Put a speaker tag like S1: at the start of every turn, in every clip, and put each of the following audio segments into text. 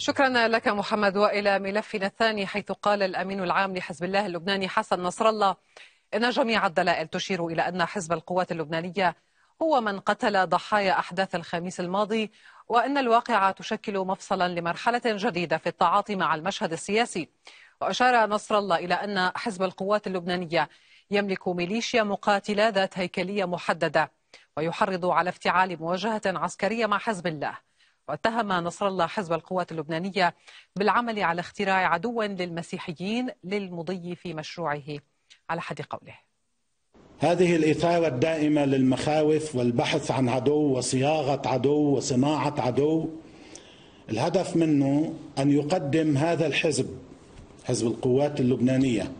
S1: شكرا لك محمد والى ملفنا الثاني حيث قال الامين العام لحزب الله اللبناني حسن نصر الله ان جميع الدلائل تشير الى ان حزب القوات اللبنانيه هو من قتل ضحايا احداث الخميس الماضي وان الواقعه تشكل مفصلا لمرحله جديده في التعاطي مع المشهد السياسي واشار نصر الله الى ان حزب القوات اللبنانيه يملك ميليشيا مقاتله ذات هيكليه محدده ويحرض على افتعال مواجهه عسكريه مع حزب الله واتهم نصر الله حزب القوات اللبنانية بالعمل على اختراع عدو للمسيحيين للمضي في مشروعه على حد قوله
S2: هذه الإثارة الدائمة للمخاوف والبحث عن عدو وصياغة عدو وصناعة عدو الهدف منه أن يقدم هذا الحزب حزب القوات اللبنانية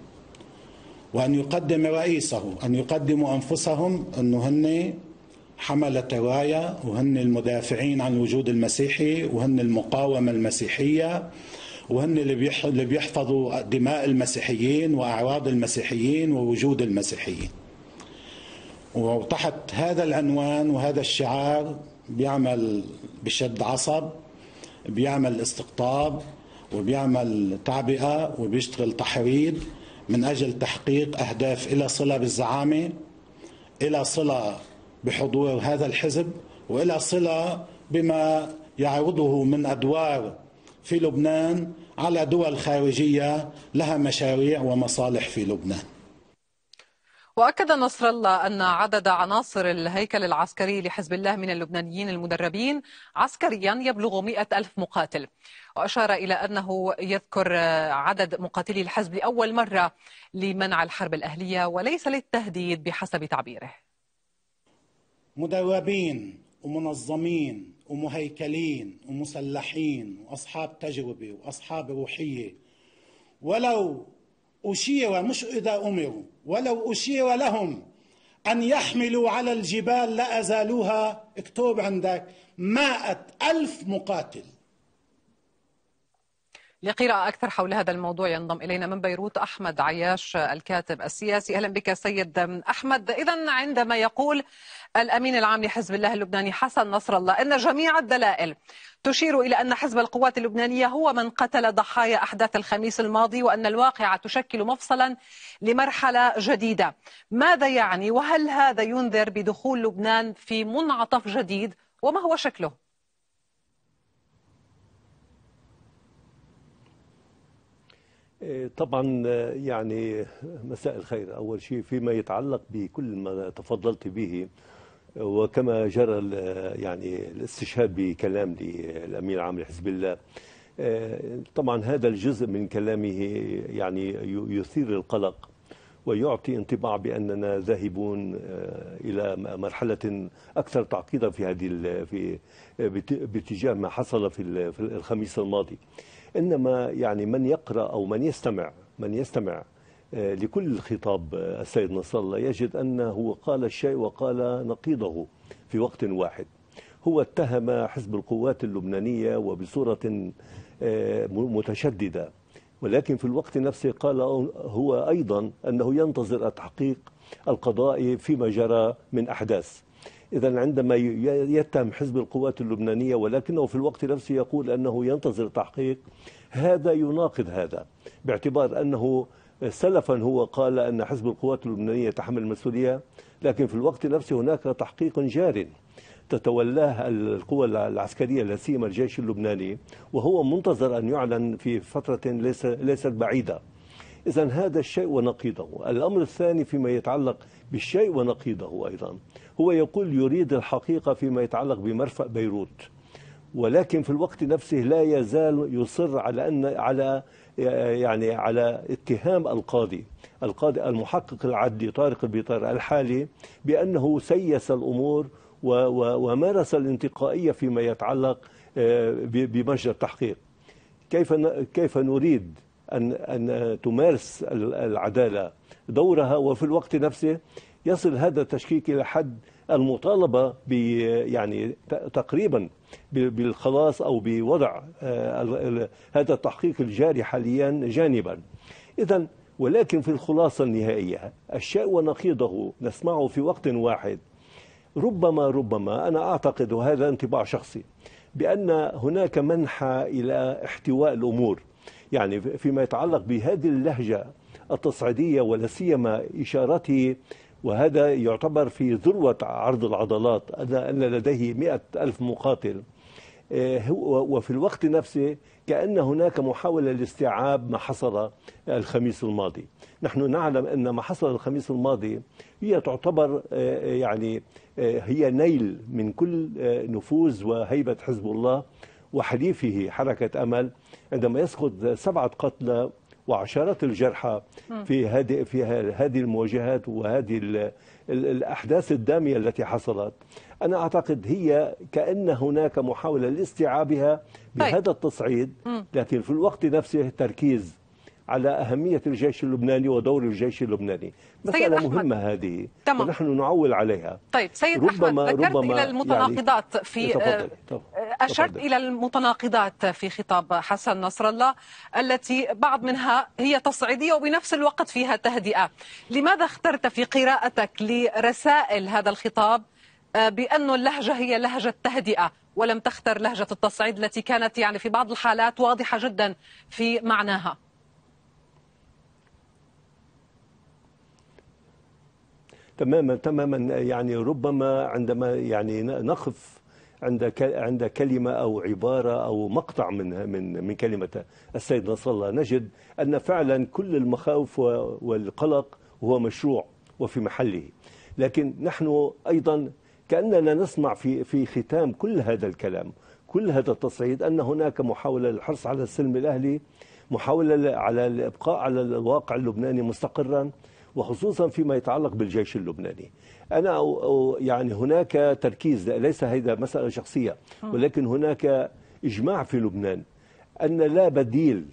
S2: وأن يقدم رئيسه أن يقدموا أنفسهم أنه هن حملة توايا وهن المدافعين عن الوجود المسيحي وهن المقاومة المسيحية وهن اللي بيحفظوا دماء المسيحيين وأعراض المسيحيين ووجود المسيحيين وتحت هذا العنوان وهذا الشعار بيعمل بشد عصب بيعمل استقطاب وبيعمل تعبئة وبيشتغل تحريض من أجل تحقيق أهداف إلى صلة بالزعامة إلى صلة بحضور هذا الحزب وإلى صلة بما يعرضه من أدوار في لبنان على دول خارجية لها مشاريع ومصالح في لبنان
S1: وأكد نصر الله أن عدد عناصر الهيكل العسكري لحزب الله من اللبنانيين المدربين عسكريا يبلغ مئة ألف مقاتل وأشار إلى أنه يذكر عدد مقاتلي الحزب لأول مرة لمنع الحرب الأهلية وليس للتهديد بحسب تعبيره
S2: مدربين ومنظمين ومهيكلين ومسلحين واصحاب تجربه واصحاب روحيه ولو اشير مش اذا امروا ولو اشير لهم ان يحملوا على الجبال لازالوها اكتب عندك مائة الف مقاتل
S1: لقراءة أكثر حول هذا الموضوع ينضم إلينا من بيروت أحمد عياش الكاتب السياسي أهلا بك سيد أحمد إذا عندما يقول الأمين العام لحزب الله اللبناني حسن نصر الله أن جميع الدلائل تشير إلى أن حزب القوات اللبنانية هو من قتل ضحايا أحداث الخميس الماضي وأن الواقعة تشكل مفصلا لمرحلة جديدة ماذا يعني وهل هذا ينذر بدخول لبنان في منعطف جديد وما هو شكله؟
S3: إيه، طبعا آه، يعني مساء الخير أول شيء فيما يتعلق بكل ما تفضلت به وكما جرى يعني الاستشهاد بكلام الأمين العام لحزب الله آه، طبعا هذا الجزء من كلامه يعني يثير القلق ويعطي انطباع باننا ذاهبون آه، الى مرحله اكثر تعقيدا في هذه في آه، باتجاه ما حصل في الخميس الماضي انما يعني من يقرا او من يستمع من يستمع آه، لكل خطاب السيد نصر الله يجد انه قال الشيء وقال نقيضه في وقت واحد هو اتهم حزب القوات اللبنانيه وبصوره متشدده ولكن في الوقت نفسه قال هو أيضا أنه ينتظر التحقيق القضائي فيما جرى من أحداث إذا عندما يتهم حزب القوات اللبنانية ولكنه في الوقت نفسه يقول أنه ينتظر تحقيق هذا يناقض هذا باعتبار أنه سلفا هو قال أن حزب القوات اللبنانية يتحمل المسؤولية لكن في الوقت نفسه هناك تحقيق جار تتولاه القوى العسكرية لا سيما الجيش اللبناني وهو منتظر أن يعلن في فترة ليس ليست بعيدة إذا هذا الشيء ونقيضه الأمر الثاني فيما يتعلق بالشيء ونقيضه أيضا هو يقول يريد الحقيقة فيما يتعلق بمرفأ بيروت ولكن في الوقت نفسه لا يزال يصر على أن على يعني على اتهام القاضي القاضي المحقق العدلي طارق البيطار الحالي بأنه سيس الأمور ومارس الانتقائية فيما يتعلق آه، بمجرى التحقيق كيف كيف نريد أن أن تمارس العدالة دورها وفي الوقت نفسه يصل هذا التشكيك إلى حد المطالبة ب يعني تقريبا بالخلاص أو بوضع آه، هذا التحقيق الجاري حاليا جانبا إذا ولكن في الخلاصة النهائية الشيء ونقيضه نسمعه في وقت واحد ربما ربما أنا أعتقد وهذا انطباع شخصي بأن هناك منحى إلى احتواء الأمور يعني فيما يتعلق بهذه اللهجة التصعيدية ولا سيما إشارته وهذا يعتبر في ذروة عرض العضلات أن لديه مئة ألف مقاتل آه، وفي الوقت نفسه كأن هناك محاولة لاستيعاب ما حصل الخميس الماضي نحن نعلم أن ما حصل الخميس الماضي هي تعتبر آه، آه، يعني هي نيل من كل نفوذ وهيبة حزب الله وحليفه حركة أمل عندما يسقط سبعة قتلى وعشرات الجرحى في هذه في هذه المواجهات وهذه الأحداث الدامية التي حصلت أنا أعتقد هي كأن هناك محاولة لاستيعابها طيب. بهذا التصعيد لكن في الوقت نفسه تركيز على أهمية الجيش اللبناني ودور الجيش اللبناني مسألة مهمة هذه تمام. ونحن نعول عليها
S1: طيب سيد ربما أحمد ذكرت ربما إلى يعني المتناقضات يعني في إيه، آه،
S3: آه، أشرت إلى
S1: المتناقضات في خطاب حسن نصر الله التي بعض منها هي تصعيدية وبنفس الوقت فيها تهدئة لماذا اخترت في قراءتك لرسائل هذا الخطاب آه، بأن اللهجة هي لهجة تهدئة ولم تختر لهجة التصعيد التي كانت يعني في بعض الحالات واضحة جدا في معناها
S3: تماما تماما يعني ربما عندما يعني نقف عند عند كلمه او عباره او مقطع من من من كلمه السيد نصر الله نجد ان فعلا كل المخاوف والقلق هو مشروع وفي محله لكن نحن ايضا كاننا نسمع في في ختام كل هذا الكلام كل هذا التصعيد ان هناك محاوله للحرص على السلم الاهلي محاوله على الابقاء على الواقع اللبناني مستقرا وخصوصا فيما يتعلق بالجيش اللبناني أنا يعني هناك تركيز ليس هذا مسألة شخصية آه. ولكن هناك إجماع في لبنان أن لا بديل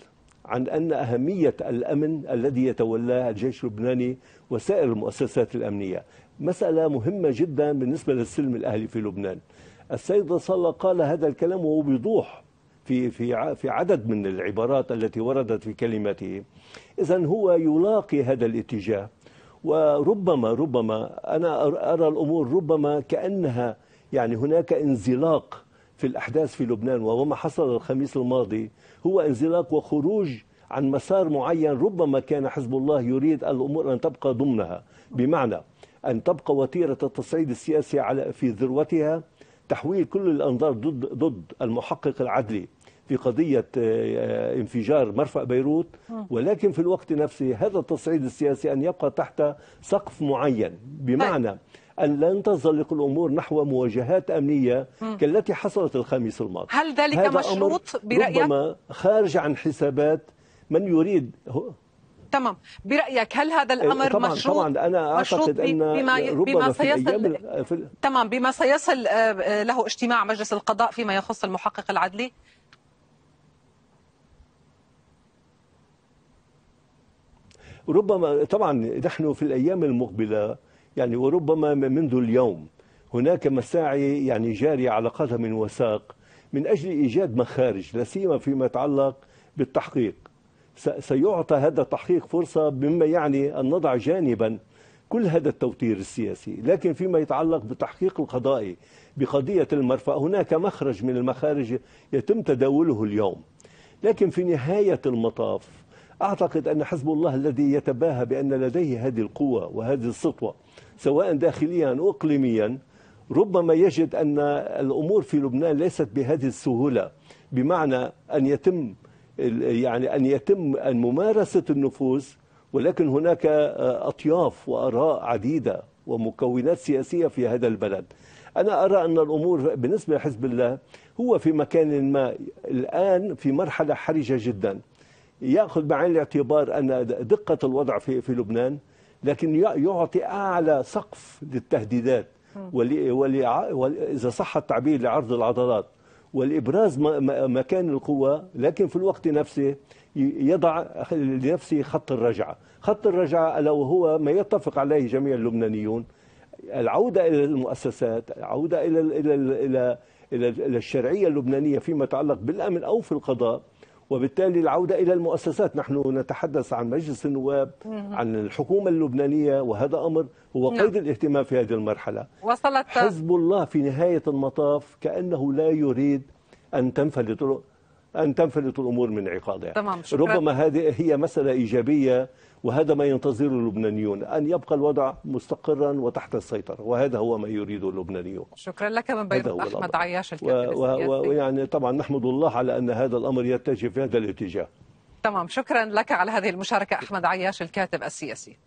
S3: عن أن أهمية الأمن الذي يتولاه الجيش اللبناني وسائر المؤسسات الأمنية مسألة مهمة جدا بالنسبة للسلم الأهلي في لبنان السيد نصر قال هذا الكلام وهو بوضوح في في في عدد من العبارات التي وردت في كلمته اذا هو يلاقي هذا الاتجاه وربما ربما انا ارى الامور ربما كانها يعني هناك انزلاق في الاحداث في لبنان وما حصل الخميس الماضي هو انزلاق وخروج عن مسار معين ربما كان حزب الله يريد الامور ان تبقى ضمنها بمعنى ان تبقى وتيره التصعيد السياسي على في ذروتها تحويل كل الانظار ضد ضد المحقق العدلي في قضية آه، انفجار مرفأ بيروت ولكن في الوقت نفسه هذا التصعيد السياسي أن يبقى تحت سقف معين بمعنى طيب. أن لن تنزلق الأمور نحو مواجهات أمنية كالتي حصلت الخميس الماضي هل ذلك مشروط برأيك؟ ربما خارج عن حسابات من يريد
S1: تمام برأيك هل هذا إيه، الأمر طبعاً مشروط طبعا أنا أعتقد أن بما, بما سيصل في, في تمام بما سيصل آه، له اجتماع مجلس القضاء فيما يخص المحقق العدلي
S3: ربما طبعا نحن في الأيام المقبلة يعني وربما منذ اليوم هناك مساعي يعني جارية على قدم وساق من أجل إيجاد مخارج لا سيما فيما يتعلق بالتحقيق سيعطى هذا التحقيق فرصة مما يعني أن نضع جانبا كل هذا التوتير السياسي لكن فيما يتعلق بالتحقيق القضائي بقضية المرفأ هناك مخرج من المخارج يتم تداوله اليوم لكن في نهاية المطاف أعتقد أن حزب الله الذي يتباهى بأن لديه هذه القوة وهذه السطوة سواء داخليا أو إقليميا ربما يجد أن الأمور في لبنان ليست بهذه السهولة بمعنى أن يتم يعني أن يتم أن ممارسة النفوذ ولكن هناك أطياف وآراء عديدة ومكونات سياسية في هذا البلد أنا أرى أن الأمور بالنسبة لحزب الله هو في مكان ما الآن في مرحلة حرجة جدا ياخذ بعين الاعتبار ان دقه الوضع في في لبنان لكن يعطي اعلى سقف للتهديدات واذا صح التعبير لعرض العضلات والابراز مكان القوه لكن في الوقت نفسه يضع لنفسه خط الرجعه، خط الرجعه الا وهو ما يتفق عليه جميع اللبنانيون العوده الى المؤسسات، العوده الى الى الى الى الشرعيه اللبنانيه فيما يتعلق بالامن او في القضاء وبالتالي العودة إلى المؤسسات نحن نتحدث عن مجلس النواب عن الحكومة اللبنانية وهذا أمر هو نعم. قيد نعم. الاهتمام في هذه المرحلة
S1: وصلت حزب
S3: الله في نهاية المطاف كأنه لا يريد أن تنفلت أن تنفلت الأمور من عقادها تمام شكرا. ربما هذه هي مسألة إيجابية وهذا ما ينتظره اللبنانيون أن يبقى الوضع مستقرا وتحت السيطرة وهذا هو ما يريده اللبنانيون
S1: شكرا لك من بيروت أحمد عياش الكاتب و... و...
S3: ويعني طبعا نحمد الله على أن هذا الأمر يتجه في هذا الاتجاه
S1: تمام شكرا لك على هذه المشاركة أحمد عياش الكاتب السياسي